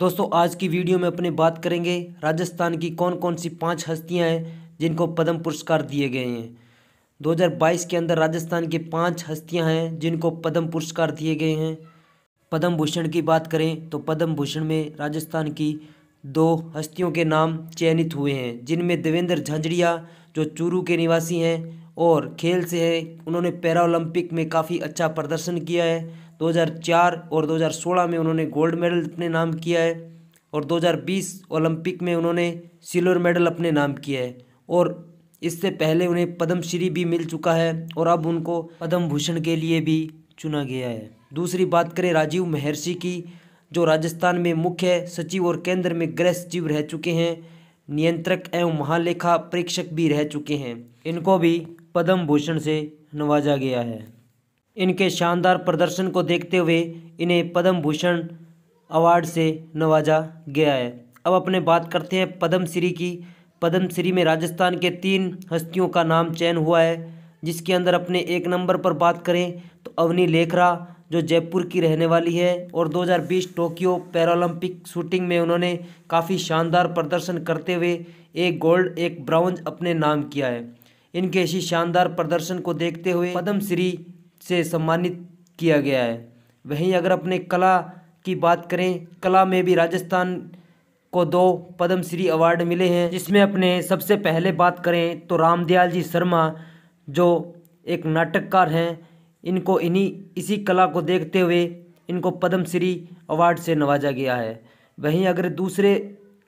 दोस्तों आज की वीडियो में अपने बात करेंगे राजस्थान की कौन कौन सी पाँच हस्तियाँ हैं जिनको पद्म पुरस्कार दिए गए हैं 2022 के अंदर राजस्थान के पाँच हस्तियाँ हैं जिनको पद्म पुरस्कार दिए गए हैं पद्म भूषण की बात करें तो पद्म भूषण में राजस्थान की दो हस्तियों के नाम चयनित हुए हैं जिनमें देवेंद्र झांझड़िया जो चूरू के निवासी हैं और खेल से हैं उन्होंने पैरा ओलंपिक में काफ़ी अच्छा प्रदर्शन किया है 2004 और 2016 में उन्होंने गोल्ड मेडल अपने नाम किया है और 2020 ओलंपिक में उन्होंने सिल्वर मेडल अपने नाम किया है और इससे पहले उन्हें पद्मश्री भी मिल चुका है और अब उनको पद्म भूषण के लिए भी चुना गया है दूसरी बात करें राजीव महर्षि की जो राजस्थान में मुख्य सचिव और केंद्र में गृह सचिव रह चुके हैं नियंत्रक एवं महालेखा परीक्षक भी रह चुके हैं इनको भी पद्म भूषण से नवाजा गया है इनके शानदार प्रदर्शन को देखते हुए इन्हें पद्म भूषण अवार्ड से नवाजा गया है अब अपने बात करते हैं श्री की पद्मश्री में राजस्थान के तीन हस्तियों का नाम चयन हुआ है जिसके अंदर अपने एक नंबर पर बात करें तो अवनी लेखरा जो जयपुर की रहने वाली है और 2020 टोक्यो पैरालंपिक शूटिंग में उन्होंने काफ़ी शानदार प्रदर्शन करते हुए एक गोल्ड एक ब्राउन्ज अपने नाम किया है इनके इसी शानदार प्रदर्शन को देखते हुए पद्मश्री से सम्मानित किया गया है वहीं अगर अपने कला की बात करें कला में भी राजस्थान को दो पद्मश्री अवार्ड मिले हैं जिसमें अपने सबसे पहले बात करें तो रामदयाल जी शर्मा जो एक नाटककार हैं इनको इन्हीं इसी कला को देखते हुए इनको पद्मश्री अवार्ड से नवाजा गया है वहीं अगर दूसरे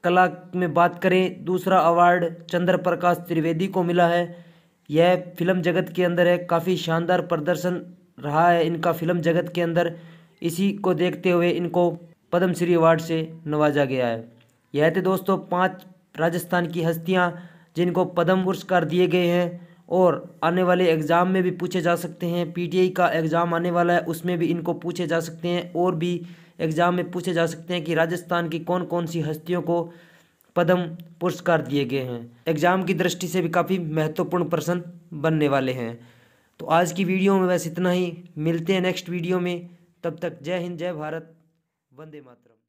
कला में बात करें दूसरा अवार्ड चंद्र प्रकाश त्रिवेदी को मिला है यह फिल्म जगत के अंदर है काफ़ी शानदार प्रदर्शन रहा है इनका फिल्म जगत के अंदर इसी को देखते हुए इनको पद्मश्री अवार्ड से नवाजा गया है यह थे दोस्तों पांच राजस्थान की हस्तियां जिनको पद्म पुरस्कार दिए गए हैं और आने वाले एग्ज़ाम में भी पूछे जा सकते हैं पीटीआई का एग्ज़ाम आने वाला है उसमें भी इनको पूछे जा सकते हैं और भी एग्ज़ाम में पूछे जा सकते हैं कि राजस्थान की कौन कौन सी हस्तियों को पद्म पुरस्कार दिए गए हैं एग्ज़ाम की दृष्टि से भी काफ़ी महत्वपूर्ण प्रश्न बनने वाले हैं तो आज की वीडियो में बस इतना ही मिलते हैं नेक्स्ट वीडियो में तब तक जय हिंद जय भारत वंदे मातरम